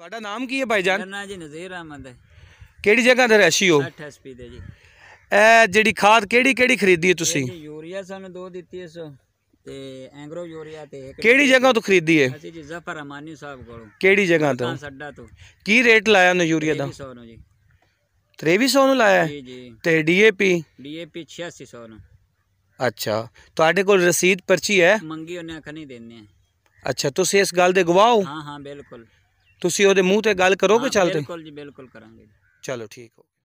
ਤੁਹਾਡਾ ਨਾਮ ਕੀ ਹੈ ਭਾਈਜਾਨ ਮੇਰਾ ਨਾਮ ਜੀ ਨਜ਼ੀਰ ਅਹਿਮਦ ਹੈ ਕਿਹੜੀ ਜਗ੍ਹਾ ਦੇ ਰਹਿਸ਼ੀ ਹੋ 60 ਐਸਪੀ ਦੇ ਜੀ ਇਹ ਜਿਹੜੀ ਖਾਦ ਕਿਹੜੀ ਕਿਹੜੀ ਖਰੀਦੀ ਹੈ ਤੁਸੀਂ ਇਹ ਜੀ ਯੂਰੀਆ ਸਾਨੂੰ ਦੋ ਦਿੱਤੀ ਹੈ ਸੋ ਤੇ ਐਂਗਰੋ ਯੂਰੀਆ ਤੇ ਇੱਕ ਕਿਹੜੀ ਜਗ੍ਹਾ ਤੋਂ ਖਰੀਦੀ ਹੈ ਅਸੀਂ ਜੀ ਜ਼ਫਰ ਅਮਾਨੀ ਸਾਹਿਬ ਕੋਲੋਂ ਕਿਹੜੀ ਜਗ੍ਹਾ ਤੋਂ ਸੱਡਾ ਤੋਂ ਕੀ ਰੇਟ ਲਾਇਆ ਉਹਨੇ ਯੂਰੀਆ ਦਾ 300 ਨੂੰ ਜੀ 2300 ਨੂੰ ਲਾਇਆ ਜੀ ਜੀ ਤੇ ਡੀਏਪੀ ਡੀਏਪੀ 8600 ਨੂੰ ਅੱਛਾ ਤੁਹਾਡੇ ਕੋਲ ਰਸੀਦ ਪਰਚੀ ਹੈ ਮੰਗੀ ਉਹਨੇ ਆਖ ਨਹੀਂ ਦੇਣੀ ਅੱਛਾ ਤੁਸੀਂ ਇਸ ਗੱਲ ਦੇ ਗਵਾਹ ਹੋ ਹਾਂ ਹਾਂ ਬਿਲਕੁਲ ਤੁਸੀਂ ਉਹਦੇ ਮੂੰਹ ਤੇ ਗੱਲ ਕਰੋਗੇ ਚੱਲਦੇ ਬਿਲਕੁਲ ਜੀ ਬਿਲਕੁਲ ਕਰਾਂਗੇ ਚਲੋ ਠੀਕ ਹੋ